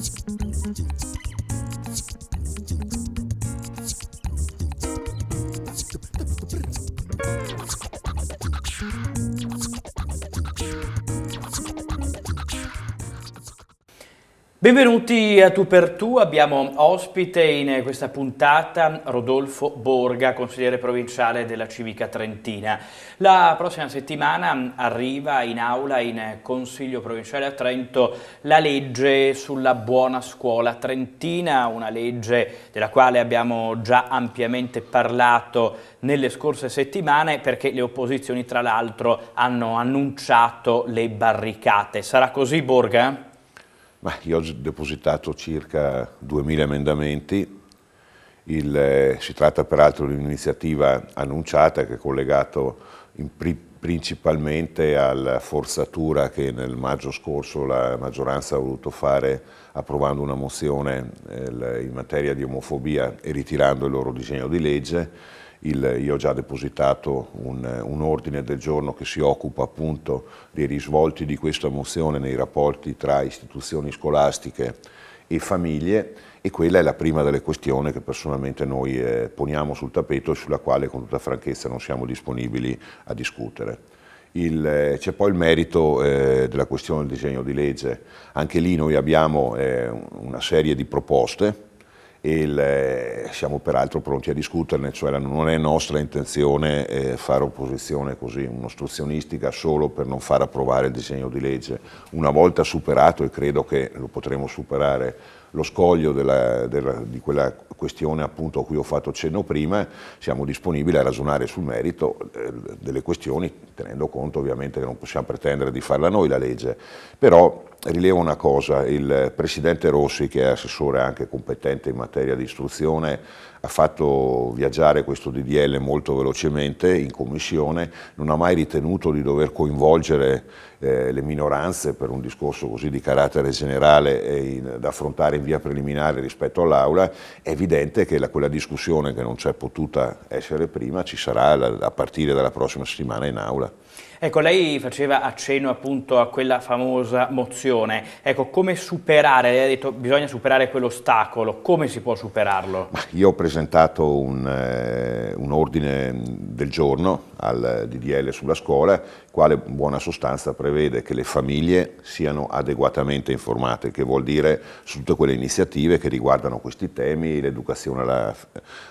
チピチピ Benvenuti a Tu per Tu, abbiamo ospite in questa puntata Rodolfo Borga, consigliere provinciale della Civica Trentina. La prossima settimana arriva in aula in Consiglio Provinciale a Trento la legge sulla buona scuola trentina, una legge della quale abbiamo già ampiamente parlato nelle scorse settimane perché le opposizioni tra l'altro hanno annunciato le barricate. Sarà così Borga? Ma io ho depositato circa 2000 emendamenti, Il, eh, si tratta peraltro di un'iniziativa annunciata che è collegata pri principalmente alla forzatura che nel maggio scorso la maggioranza ha voluto fare approvando una mozione eh, in materia di omofobia e ritirando il loro disegno di legge il, io ho già depositato un, un, ordine del giorno che si occupa appunto dei risvolti di questa mozione nei rapporti tra istituzioni scolastiche e famiglie e quella è la prima delle questioni che personalmente noi eh, poniamo sul tappeto e sulla quale con tutta franchezza non siamo disponibili a discutere. Eh, c'è poi il merito eh, della questione del disegno di legge, anche lì noi abbiamo eh, una serie di proposte e eh, siamo peraltro pronti a discuterne, cioè non è nostra intenzione eh, fare opposizione così, un'ostruzionistica solo per non far approvare il disegno di legge. Una volta superato, e credo che lo potremo superare lo scoglio della, della, di quella questione appunto a cui ho fatto cenno prima, siamo disponibili a ragionare sul merito eh, delle questioni, tenendo conto ovviamente che non possiamo pretendere di farla noi la legge, però rilevo una cosa, il Presidente Rossi, che è assessore anche competente in materia di istruzione, ha fatto viaggiare questo DDL molto velocemente in commissione, non ha mai ritenuto di dover coinvolgere eh, le minoranze per un discorso così di carattere generale in, da affrontare in via preliminare rispetto all'Aula, è evidente che la, quella discussione che non c'è potuta essere prima ci sarà a partire dalla prossima settimana in Aula. Ecco, lei faceva accenno appunto a quella famosa mozione. Ecco, come superare? Lei ha detto che bisogna superare quell'ostacolo. Come si può superarlo? io ho presentato un, eh, un ordine del giorno al DDL sulla scuola quale buona sostanza prevede che le famiglie siano adeguatamente informate, che vuol dire su tutte quelle iniziative che riguardano questi temi, l'educazione alla,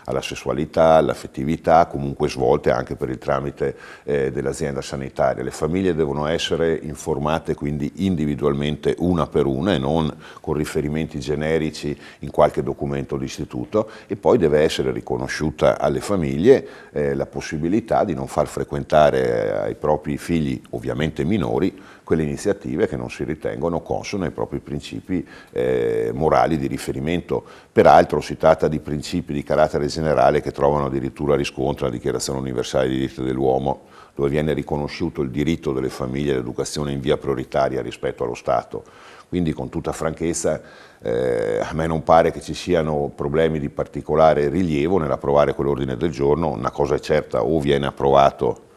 alla sessualità, all'affettività, comunque svolte anche per il tramite eh, dell'azienda sanitaria. Le famiglie devono essere informate quindi individualmente una per una e non con riferimenti generici in qualche documento d'istituto e poi deve essere riconosciuta alle famiglie eh, la possibilità di non far frequentare eh, ai propri figli figli ovviamente minori quelle iniziative che non si ritengono consone ai propri principi eh, morali di riferimento. Peraltro si tratta di principi di carattere generale che trovano addirittura riscontro alla Dichiarazione Universale dei diritti dell'uomo, dove viene riconosciuto il diritto delle famiglie all'educazione in via prioritaria rispetto allo Stato. Quindi con tutta franchezza eh, a me non pare che ci siano problemi di particolare rilievo nell'approvare quell'ordine del giorno, una cosa è certa, o viene approvato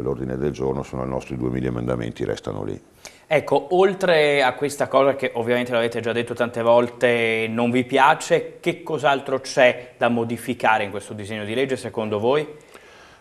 quell'ordine del giorno, sono i nostri 2000 emendamenti restano lì. Ecco, oltre a questa cosa che ovviamente l'avete già detto tante volte, non vi piace, che cos'altro c'è da modificare in questo disegno di legge secondo voi?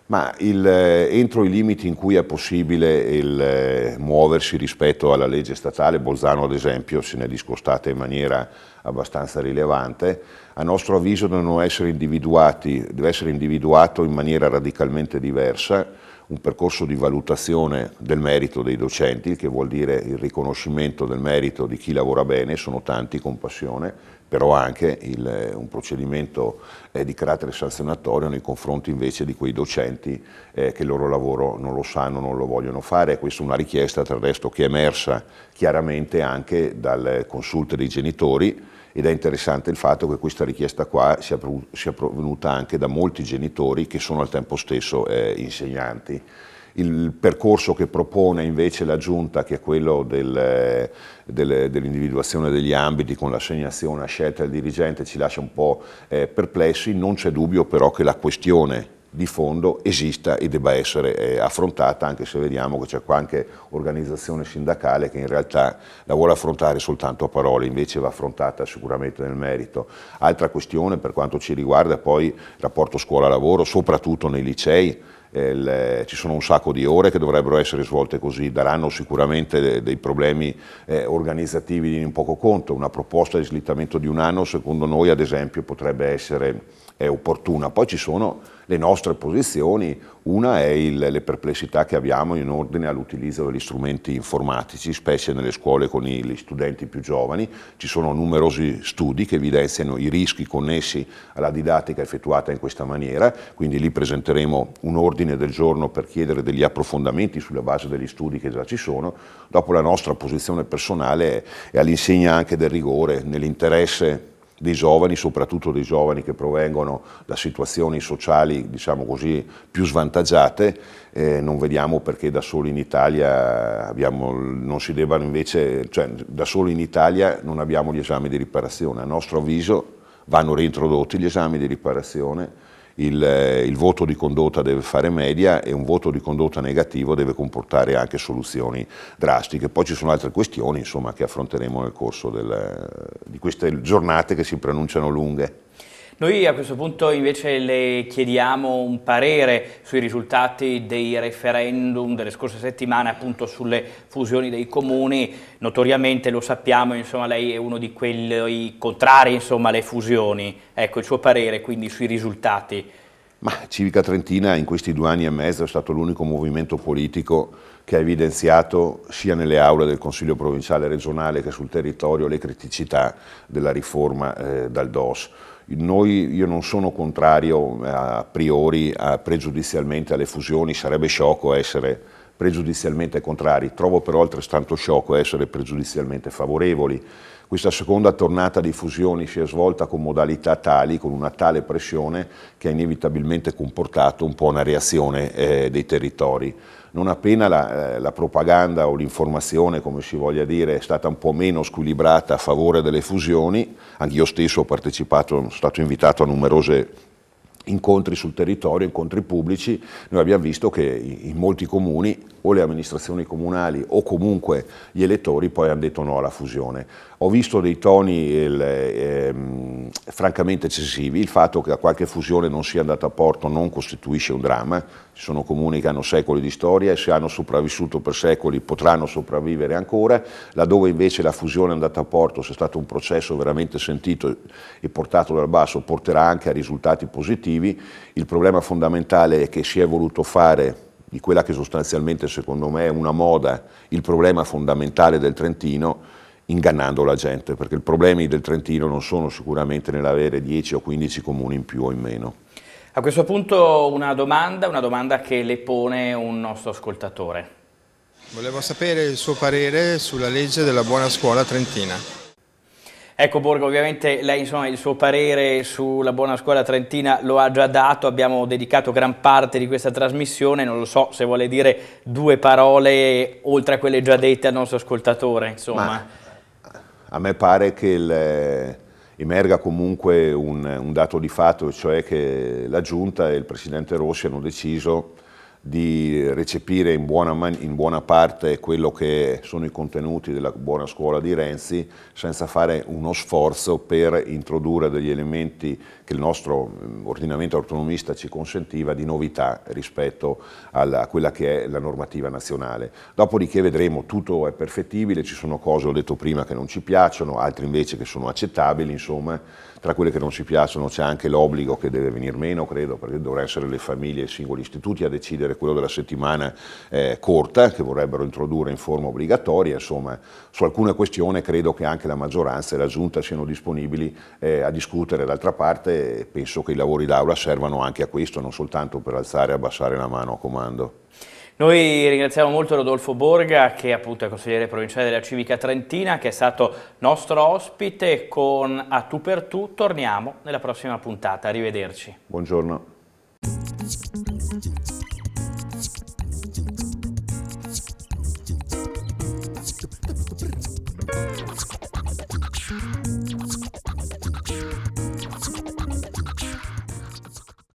Ma il, eh, entro i limiti in cui è possibile il, eh, muoversi rispetto alla legge statale, Bolzano ad esempio se ne è discostata in maniera abbastanza rilevante, a nostro avviso devono essere individuati, deve essere individuato in maniera radicalmente diversa un percorso di valutazione del merito dei docenti, che vuol dire il riconoscimento del merito di chi lavora bene, sono tanti con passione, però anche il, un procedimento eh, di carattere sanzionatorio nei confronti invece di quei docenti eh, che il loro lavoro non lo sanno, non lo vogliono fare. Questa è una richiesta, tra il resto, che è emersa chiaramente anche dal consulto dei genitori ed è interessante il fatto che questa richiesta qua sia, sia provenuta anche da molti genitori che sono al tempo stesso eh, insegnanti. Il percorso che propone invece la Giunta, che è quello del, del, dell'individuazione degli ambiti con l'assegnazione a scelta del dirigente, ci lascia un po' eh, perplessi, non c'è dubbio però che la questione di fondo esista e debba essere eh, affrontata, anche se vediamo che c'è qualche organizzazione sindacale che in realtà la vuole affrontare soltanto a parole, invece va affrontata sicuramente nel merito. Altra questione per quanto ci riguarda poi il rapporto scuola-lavoro, soprattutto nei licei, eh, il, eh, ci sono un sacco di ore che dovrebbero essere svolte così, daranno sicuramente dei, dei problemi eh, organizzativi di poco conto. Una proposta di slittamento di un anno, secondo noi, ad esempio, potrebbe essere eh, opportuna. Poi ci sono le nostre posizioni. Una è il, le perplessità che abbiamo in ordine all'utilizzo degli strumenti informatici, specie nelle scuole con i, gli studenti più giovani. Ci sono numerosi studi che evidenziano i rischi connessi alla didattica effettuata in questa maniera, quindi lì presenteremo un ordine del giorno per chiedere degli approfondimenti sulla base degli studi che già ci sono. Dopo la nostra posizione personale è, all'insegna anche del rigore, nell'interesse dei giovani, soprattutto dei giovani che provengono da situazioni sociali diciamo così, più svantaggiate, eh, non vediamo perché da soli in Italia abbiamo, non si debbano invece, cioè da soli in Italia non abbiamo gli esami di riparazione, a nostro avviso vanno reintrodotti gli esami di riparazione il, eh, il, voto di condotta deve fare media e un voto di condotta negativo deve comportare anche soluzioni drastiche. Poi ci sono altre questioni insomma, che affronteremo nel corso del, di queste giornate che si pronunciano lunghe. Noi a questo punto invece le chiediamo un parere sui risultati dei referendum delle scorse settimane appunto sulle fusioni dei comuni, notoriamente lo sappiamo, insomma, lei è uno di quelli contrari insomma, alle fusioni, ecco il suo parere quindi sui risultati. Ma Civica Trentina in questi due anni e mezzo è stato l'unico movimento politico che ha evidenziato sia nelle aule del Consiglio provinciale e regionale che sul territorio le criticità della riforma eh, dal DOS. Noi, io non sono contrario eh, a priori, a pregiudizialmente alle fusioni, sarebbe sciocco essere pregiudizialmente contrari. Trovo però altrettanto sciocco essere pregiudizialmente favorevoli. Questa seconda tornata di fusioni si è svolta con modalità tali, con una tale pressione che ha inevitabilmente comportato un po' una reazione eh, dei territori. Non appena la, eh, la propaganda o l'informazione, come si voglia dire, è stata un po' meno squilibrata a favore delle fusioni, anch'io stesso ho partecipato, sono stato invitato a numerose incontri sul territorio, incontri pubblici, noi abbiamo visto che in molti comuni o le amministrazioni comunali o comunque gli elettori poi hanno detto no alla fusione. Ho visto dei toni il, ehm, francamente eccessivi, il fatto che a qualche fusione non sia andata a porto non costituisce un dramma, ci sono comuni che hanno secoli di storia e se hanno sopravvissuto per secoli potranno sopravvivere ancora, laddove invece la fusione è andata a porto, se è stato un processo veramente sentito e portato dal basso, porterà anche a risultati positivi obiettivi, il problema fondamentale è che si è voluto fare di quella che sostanzialmente secondo me è una moda, il problema fondamentale del Trentino, ingannando la gente, perché i problemi del Trentino non sono sicuramente nell'avere 10 o 15 comuni in più o in meno. A questo punto una domanda, una domanda che le pone un nostro ascoltatore. Volevo sapere il suo parere sulla legge della buona scuola trentina. Ecco Borgo, ovviamente lei insomma, il suo parere sulla buona scuola trentina lo ha già dato, abbiamo dedicato gran parte di questa trasmissione, non lo so se vuole dire due parole oltre a quelle già dette al nostro ascoltatore. Insomma. Ma eh, a me pare che il, eh, emerga comunque un, un dato di fatto, cioè che la Giunta e il Presidente Rossi hanno deciso di recepire in buona, in buona, parte quello che sono i contenuti della buona scuola di Renzi senza fare uno sforzo per introdurre degli elementi che il nostro mm, ordinamento autonomista ci consentiva di novità rispetto alla, a quella che è la normativa nazionale. Dopodiché vedremo, tutto è perfettibile, ci sono cose, ho detto prima, che non ci piacciono, altre invece che sono accettabili, insomma, tra quelle che non ci piacciono c'è anche l'obbligo che deve venir meno, credo, perché dovrebbero essere le famiglie e i singoli istituti a decidere avere quello della settimana eh, corta, che vorrebbero introdurre in forma obbligatoria, insomma su alcune questioni credo che anche la maggioranza e la Giunta siano disponibili eh, a discutere, d'altra parte penso che i lavori d'aula servano anche a questo, non soltanto per alzare e abbassare la mano a comando. Noi ringraziamo molto Rodolfo Borga che appunto è consigliere provinciale della Civica Trentina che è stato nostro ospite con A Tu per Tu. Torniamo nella prossima puntata. Arrivederci. Buongiorno.